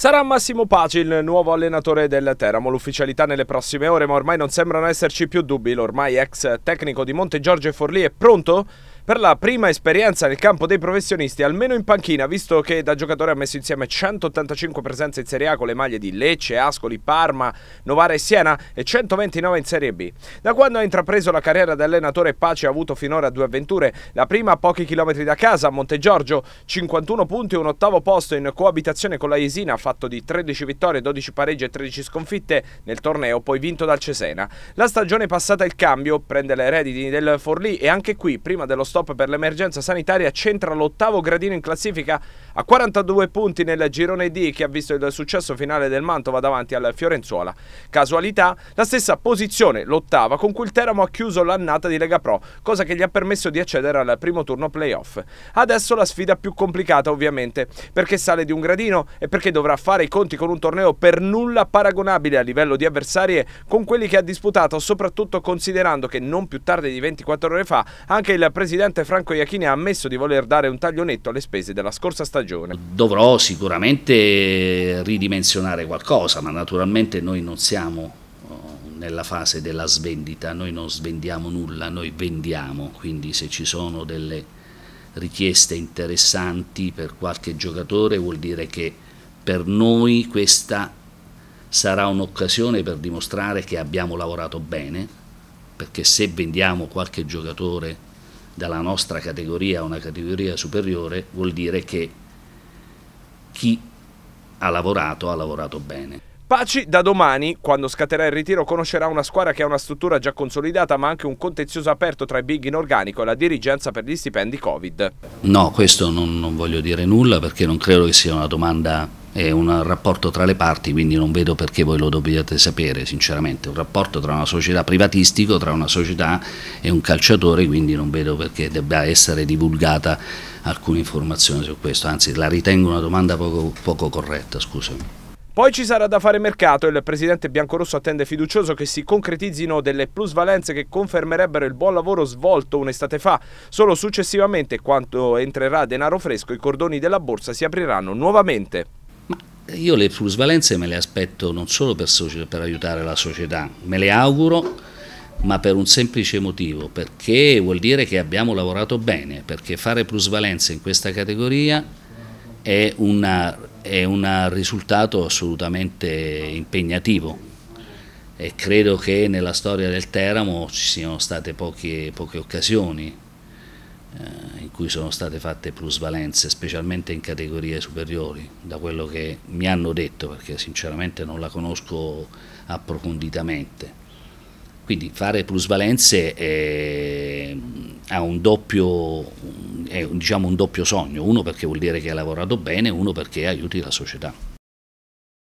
Sarà Massimo Paci il nuovo allenatore del Teramo, l'ufficialità nelle prossime ore, ma ormai non sembrano esserci più dubbi. L'ormai ex tecnico di Monte Giorgio Forlì è pronto per la prima esperienza nel campo dei professionisti, almeno in panchina, visto che da giocatore ha messo insieme 185 presenze in Serie A con le maglie di Lecce, Ascoli, Parma, Novara e Siena e 129 in Serie B. Da quando ha intrapreso la carriera da allenatore Pace ha avuto finora due avventure, la prima a pochi chilometri da casa a Montegiorgio, 51 punti e un ottavo posto in coabitazione con la Jesina, fatto di 13 vittorie, 12 pareggi e 13 sconfitte nel torneo, poi vinto dal Cesena. La stagione passata il cambio, prende le redini del Forlì e anche qui, prima dello stop stop per l'emergenza sanitaria centra l'ottavo gradino in classifica a 42 punti nel girone D che ha visto il successo finale del Mantova davanti al Fiorenzuola. Casualità? La stessa posizione, l'ottava, con cui il Teramo ha chiuso l'annata di Lega Pro, cosa che gli ha permesso di accedere al primo turno playoff. Adesso la sfida più complicata ovviamente, perché sale di un gradino e perché dovrà fare i conti con un torneo per nulla paragonabile a livello di avversarie con quelli che ha disputato, soprattutto considerando che non più tardi di 24 ore fa anche il presidente presidente Franco Iachini ha ammesso di voler dare un taglio netto alle spese della scorsa stagione. Dovrò sicuramente ridimensionare qualcosa, ma naturalmente noi non siamo eh, nella fase della svendita, noi non svendiamo nulla, noi vendiamo, quindi se ci sono delle richieste interessanti per qualche giocatore vuol dire che per noi questa sarà un'occasione per dimostrare che abbiamo lavorato bene, perché se vendiamo qualche giocatore dalla nostra categoria a una categoria superiore vuol dire che chi ha lavorato ha lavorato bene. Paci da domani, quando scatterà il ritiro, conoscerà una squadra che ha una struttura già consolidata ma anche un contenzioso aperto tra i big in organico e la dirigenza per gli stipendi Covid. No, questo non, non voglio dire nulla perché non credo che sia una domanda è un rapporto tra le parti, quindi non vedo perché voi lo dobbiate sapere, sinceramente, un rapporto tra una società privatistico, tra una società e un calciatore, quindi non vedo perché debba essere divulgata alcuna informazione su questo, anzi la ritengo una domanda poco, poco corretta, scusami. Poi ci sarà da fare mercato e il presidente biancorosso attende fiducioso che si concretizzino delle plusvalenze che confermerebbero il buon lavoro svolto un'estate fa. Solo successivamente, quando entrerà denaro fresco, i cordoni della borsa si apriranno nuovamente. Io le plusvalenze me le aspetto non solo per, per aiutare la società, me le auguro ma per un semplice motivo, perché vuol dire che abbiamo lavorato bene, perché fare plusvalenze in questa categoria è, una, è un risultato assolutamente impegnativo e credo che nella storia del Teramo ci siano state poche, poche occasioni eh, in cui sono state fatte plusvalenze, specialmente in categorie superiori, da quello che mi hanno detto, perché sinceramente non la conosco approfonditamente. Quindi fare plusvalenze è, ha un doppio, è, diciamo, un doppio sogno, uno perché vuol dire che ha lavorato bene, uno perché aiuti la società.